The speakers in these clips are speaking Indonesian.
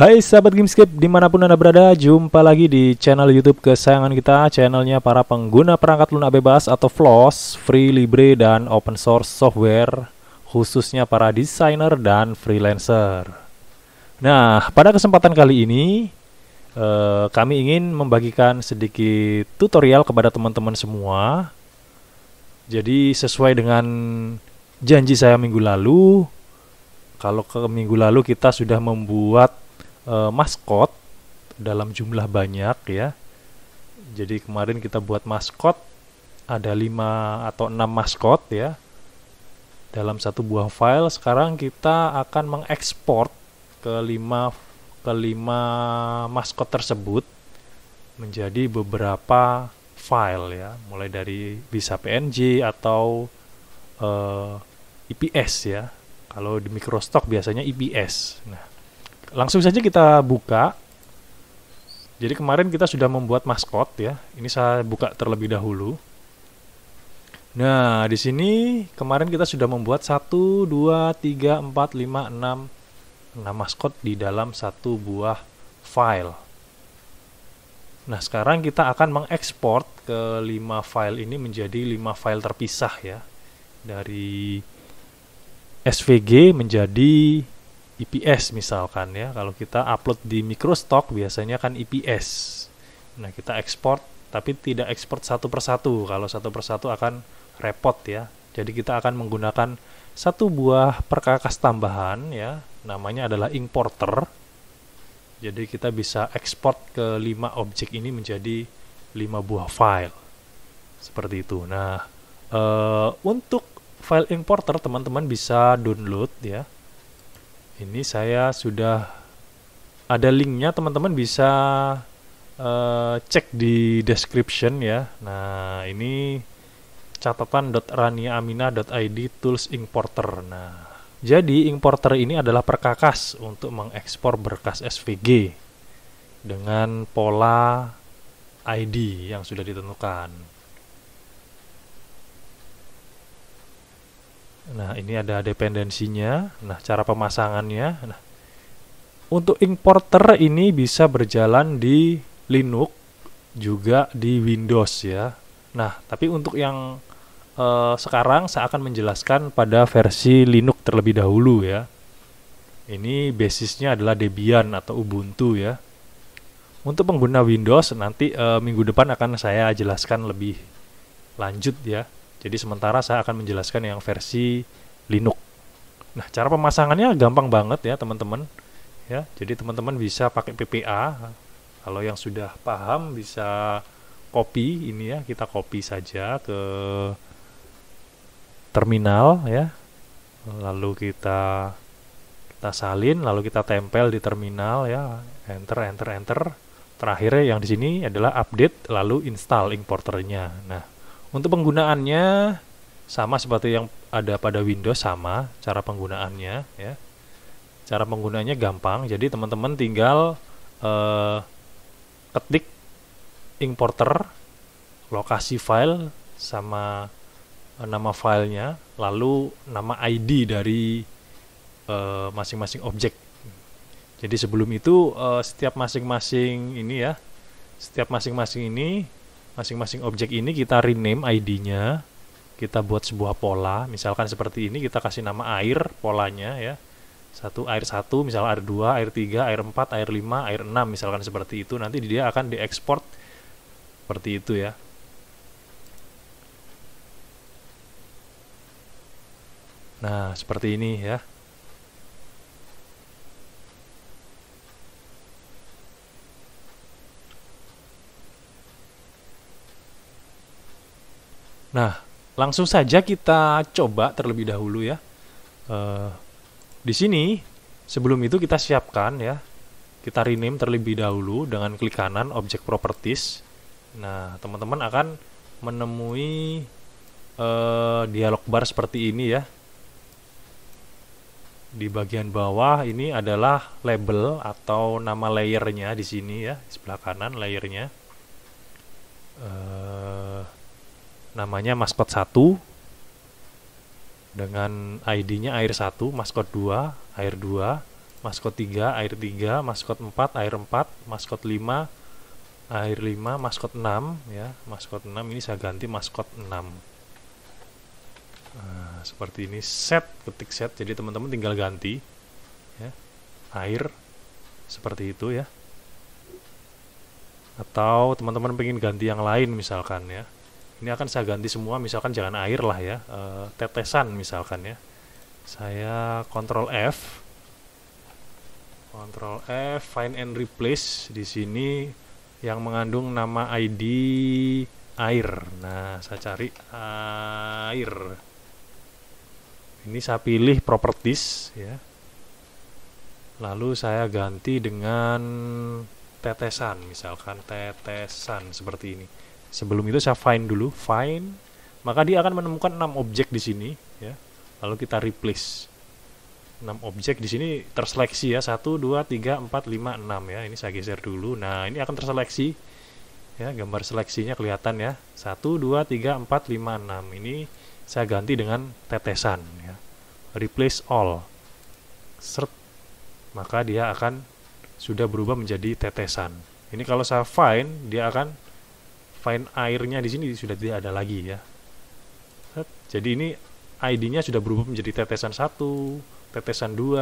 Hai sahabat Gamescape dimanapun anda berada Jumpa lagi di channel youtube kesayangan kita Channelnya para pengguna perangkat lunak bebas atau FLOSS Free, libre, dan open source software Khususnya para desainer dan freelancer Nah pada kesempatan kali ini eh, Kami ingin membagikan sedikit tutorial kepada teman-teman semua Jadi sesuai dengan janji saya minggu lalu kalau ke minggu lalu kita sudah membuat uh, maskot dalam jumlah banyak ya. Jadi kemarin kita buat maskot ada 5 atau 6 maskot ya. Dalam satu buah file sekarang kita akan mengekspor ke ke lima maskot tersebut menjadi beberapa file ya, mulai dari bisa PNG atau uh, eh, IPS ya. Kalau di Microstock biasanya IPS. Nah, langsung saja kita buka. Jadi kemarin kita sudah membuat maskot ya. Ini saya buka terlebih dahulu. Nah, di sini kemarin kita sudah membuat 1 2 3 4 5 6 6 maskot di dalam satu buah file. Nah, sekarang kita akan mengekspor ke 5 file ini menjadi 5 file terpisah ya. Dari SVG menjadi IPS misalkan ya kalau kita upload di microstock biasanya kan IPS nah kita ekspor tapi tidak ekspor satu persatu kalau satu persatu akan repot ya jadi kita akan menggunakan satu buah perkakas tambahan ya namanya adalah importer jadi kita bisa ekspor ke lima objek ini menjadi lima buah file seperti itu nah e, untuk file importer teman-teman bisa download ya ini saya sudah ada linknya teman-teman bisa uh, cek di description ya nah ini catatan.raniaamina.id tools importer nah jadi importer ini adalah perkakas untuk mengekspor berkas SVG dengan pola ID yang sudah ditentukan Nah, ini ada dependensinya. Nah, cara pemasangannya. Nah, untuk importer ini bisa berjalan di Linux juga di Windows ya. Nah, tapi untuk yang eh, sekarang saya akan menjelaskan pada versi Linux terlebih dahulu ya. Ini basisnya adalah Debian atau Ubuntu ya. Untuk pengguna Windows nanti eh, minggu depan akan saya jelaskan lebih lanjut ya. Jadi sementara saya akan menjelaskan yang versi Linux. Nah, cara pemasangannya gampang banget ya, teman-teman. Ya, jadi teman-teman bisa pakai PPA. Kalau yang sudah paham bisa copy ini ya, kita copy saja ke terminal ya. Lalu kita kita salin, lalu kita tempel di terminal ya. Enter enter enter. Terakhirnya yang di sini adalah update lalu install importernya. Nah, untuk penggunaannya sama seperti yang ada pada Windows sama cara penggunaannya ya. Cara penggunaannya gampang. Jadi teman-teman tinggal eh, ketik importer lokasi file sama eh, nama filenya lalu nama ID dari eh, masing-masing eh, objek. Jadi sebelum itu eh, setiap masing-masing ini ya, setiap masing-masing ini masing-masing objek ini kita rename ID-nya kita buat sebuah pola misalkan seperti ini kita kasih nama air polanya ya satu air satu misal air dua air tiga air empat air lima air enam misalkan seperti itu nanti dia akan diekspor seperti itu ya nah seperti ini ya Nah, langsung saja kita coba terlebih dahulu ya. Uh, di sini sebelum itu kita siapkan ya. Kita rename terlebih dahulu dengan klik kanan objek properties. Nah, teman-teman akan menemui uh, dialog bar seperti ini ya. Di bagian bawah ini adalah label atau nama layernya di sini ya, sebelah kanan layernya. Uh, namanya maskot 1 dengan ID-nya air 1, maskot 2, air 2, maskot 3, air 3, maskot 4, air 4, maskot 5, air 5, maskot 6 ya. Maskot 6 ini saya ganti maskot 6. Nah, seperti ini set ketik set jadi teman-teman tinggal ganti ya. Air seperti itu ya. Atau teman-teman pengen ganti yang lain misalkan ya ini akan saya ganti semua misalkan jangan air lah ya e, tetesan misalkan ya saya kontrol F kontrol F find and replace di sini yang mengandung nama ID air nah saya cari air ini saya pilih properties ya lalu saya ganti dengan tetesan misalkan tetesan seperti ini Sebelum itu saya find dulu, find, maka dia akan menemukan enam objek di sini ya. Lalu kita replace. enam objek di sini terseleksi ya. satu dua tiga empat lima enam ya. Ini saya geser dulu. Nah, ini akan terseleksi. Ya, gambar seleksinya kelihatan ya. satu dua tiga empat lima enam Ini saya ganti dengan tetesan ya. Replace all. Sert. Maka dia akan sudah berubah menjadi tetesan. Ini kalau saya find dia akan find airnya di sini sudah tidak ada lagi ya jadi ini ID-nya sudah berubah menjadi tetesan 1 tetesan 2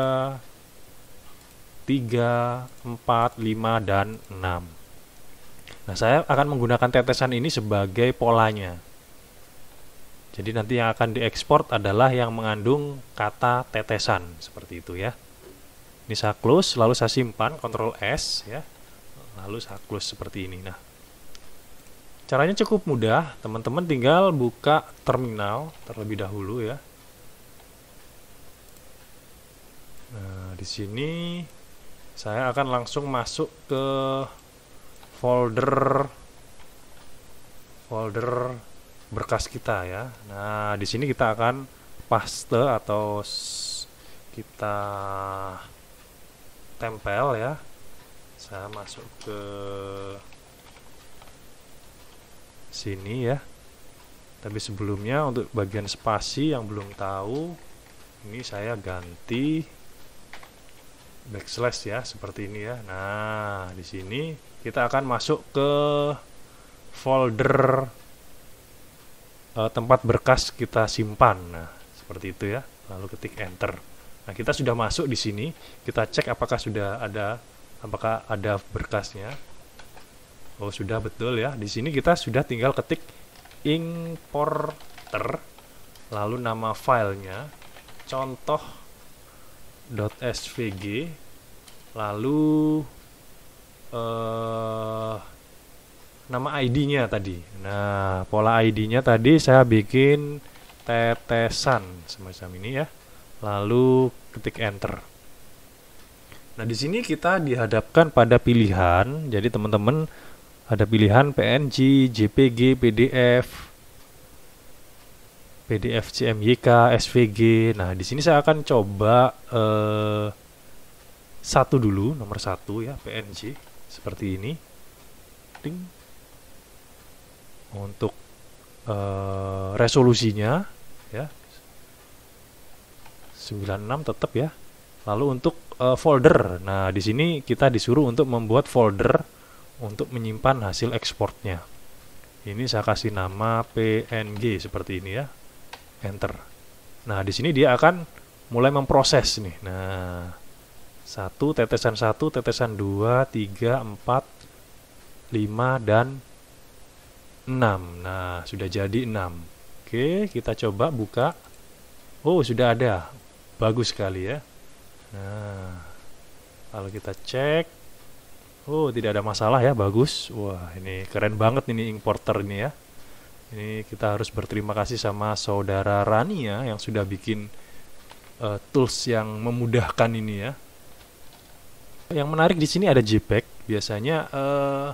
3 4 5 dan 6 nah saya akan menggunakan tetesan ini sebagai polanya jadi nanti yang akan diekspor adalah yang mengandung kata tetesan seperti itu ya ini saya close lalu saya simpan Ctrl S ya lalu saya close seperti ini nah Caranya cukup mudah, teman-teman tinggal buka terminal terlebih dahulu ya. Nah, di sini saya akan langsung masuk ke folder folder berkas kita ya. Nah, di sini kita akan paste atau kita tempel ya. Saya masuk ke sini ya tapi sebelumnya untuk bagian spasi yang belum tahu ini saya ganti backslash ya seperti ini ya nah di sini kita akan masuk ke folder uh, tempat berkas kita simpan nah seperti itu ya lalu ketik enter nah kita sudah masuk di sini kita cek apakah sudah ada apakah ada berkasnya Oh sudah betul ya. Di sini kita sudah tinggal ketik importer lalu nama filenya contoh .svg lalu eh, nama ID-nya tadi. Nah, pola ID-nya tadi saya bikin tetesan semacam ini ya. Lalu ketik enter. Nah, di sini kita dihadapkan pada pilihan. Jadi teman-teman ada pilihan PNG, JPG, PDF, PDF CMYK, SVG. Nah, di sini saya akan coba eh, satu dulu, nomor satu ya, PNG seperti ini. Ding. Untuk eh, resolusinya ya 96 tetap ya. Lalu untuk eh, folder. Nah, di sini kita disuruh untuk membuat folder untuk menyimpan hasil ekspornya. Ini saya kasih nama PNG seperti ini ya. Enter. Nah, di sini dia akan mulai memproses nih. Nah, satu tetesan satu, tetesan dua, tiga, empat, lima dan enam. Nah, sudah jadi enam. Oke, kita coba buka. Oh, sudah ada. Bagus sekali ya. Nah, kalau kita cek Oh, tidak ada masalah ya, bagus. Wah, ini keren banget ini importer ini ya. Ini kita harus berterima kasih sama saudara Rani ya yang sudah bikin uh, tools yang memudahkan ini ya. Yang menarik di sini ada JPEG. Biasanya uh,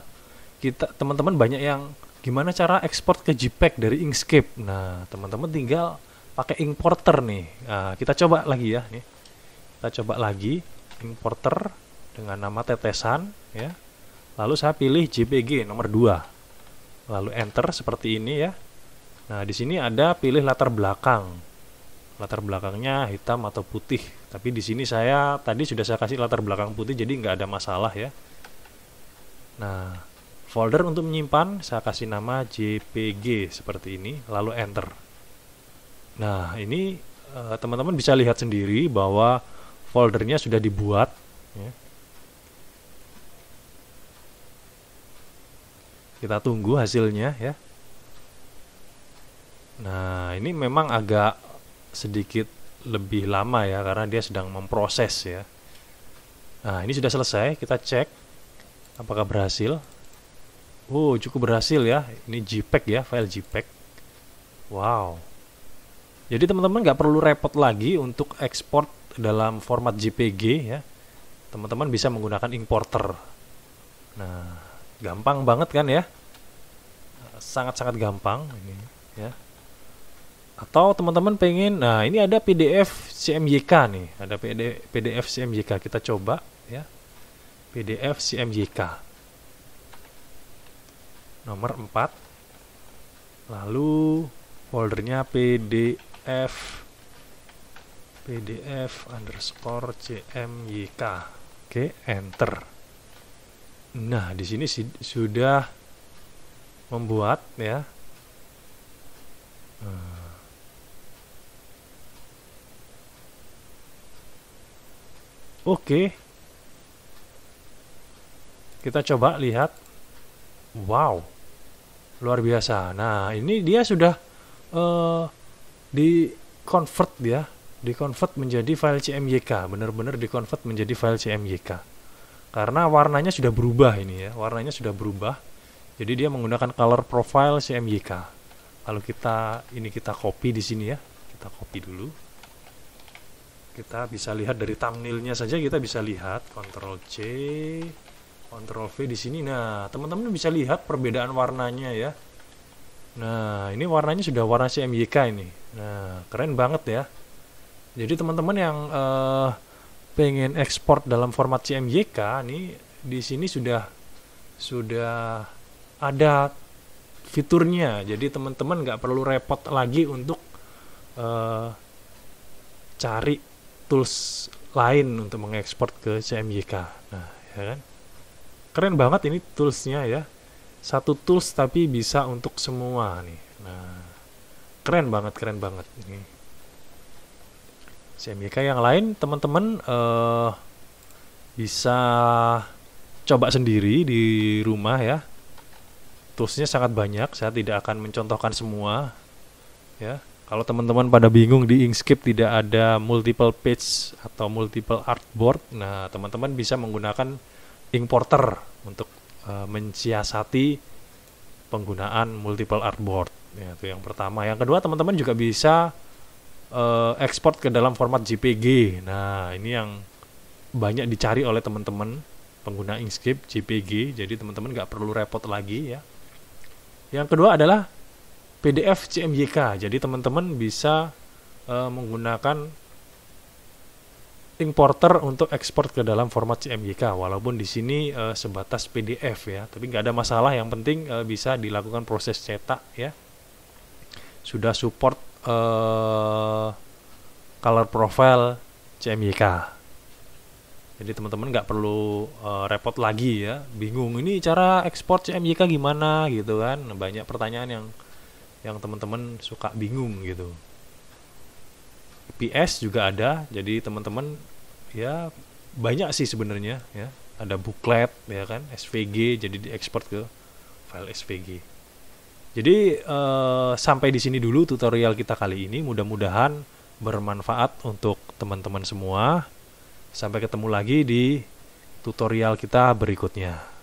kita teman-teman banyak yang gimana cara ekspor ke JPEG dari Inkscape. Nah, teman-teman tinggal pakai importer nih. Nah, kita coba lagi ya nih. Kita coba lagi importer dengan nama tetesan ya. Lalu saya pilih JPG nomor 2. Lalu enter seperti ini ya. Nah, di sini ada pilih latar belakang. Latar belakangnya hitam atau putih. Tapi di sini saya tadi sudah saya kasih latar belakang putih jadi nggak ada masalah ya. Nah, folder untuk menyimpan saya kasih nama JPG seperti ini, lalu enter. Nah, ini eh, teman-teman bisa lihat sendiri bahwa foldernya sudah dibuat ya. kita tunggu hasilnya ya nah ini memang agak sedikit lebih lama ya karena dia sedang memproses ya nah ini sudah selesai kita cek apakah berhasil Oh cukup berhasil ya ini JPEG ya file JPEG wow jadi teman-teman nggak perlu repot lagi untuk ekspor dalam format JPG ya teman-teman bisa menggunakan importer nah gampang banget kan ya sangat-sangat gampang ini ya atau teman-teman pengen nah ini ada PDF CMYK nih ada PDF CMYK kita coba ya PDF CMYK nomor 4 lalu foldernya PDF PDF underscore CMYK oke enter Nah, di sini si sudah membuat ya. Eh. Oke. Kita coba lihat. Wow. Luar biasa. Nah, ini dia sudah uh, eh, di convert ya, di convert menjadi file CMYK, benar-benar di convert menjadi file CMYK karena warnanya sudah berubah ini ya warnanya sudah berubah jadi dia menggunakan color profile CMYK lalu kita ini kita copy di sini ya kita copy dulu kita bisa lihat dari thumbnailnya saja kita bisa lihat Ctrl C Ctrl V di sini nah teman-teman bisa lihat perbedaan warnanya ya nah ini warnanya sudah warna CMYK ini nah keren banget ya jadi teman-teman yang uh, pengen ekspor dalam format CMYK nih di sini sudah sudah ada fiturnya jadi teman-teman nggak perlu repot lagi untuk uh, cari tools lain untuk mengekspor ke CMYK nah ya kan keren banget ini toolsnya ya satu tools tapi bisa untuk semua nih nah keren banget keren banget ini CMYK yang lain teman-teman uh, bisa coba sendiri di rumah ya toolsnya sangat banyak saya tidak akan mencontohkan semua ya kalau teman-teman pada bingung di Inkscape tidak ada multiple page atau multiple artboard nah teman-teman bisa menggunakan importer untuk uh, mensiasati penggunaan multiple artboard ya, itu yang pertama yang kedua teman-teman juga bisa uh, eh, ekspor ke dalam format JPG. Nah, ini yang banyak dicari oleh teman-teman pengguna Inkscape JPG. Jadi teman-teman nggak perlu repot lagi ya. Yang kedua adalah PDF CMYK. Jadi teman-teman bisa uh, menggunakan importer untuk ekspor ke dalam format CMYK. Walaupun di sini uh, sebatas PDF ya, tapi nggak ada masalah. Yang penting uh, bisa dilakukan proses cetak ya. Sudah support uh, color profile CMYK. Jadi teman-teman nggak perlu uh, repot lagi ya, bingung ini cara ekspor CMYK gimana gitu kan. Banyak pertanyaan yang yang teman-teman suka bingung gitu. PS juga ada, jadi teman-teman ya banyak sih sebenarnya ya. Ada booklet ya kan, SVG jadi diekspor ke file SVG. Jadi uh, sampai di sini dulu tutorial kita kali ini. Mudah-mudahan bermanfaat untuk teman-teman semua. Sampai ketemu lagi di tutorial kita berikutnya.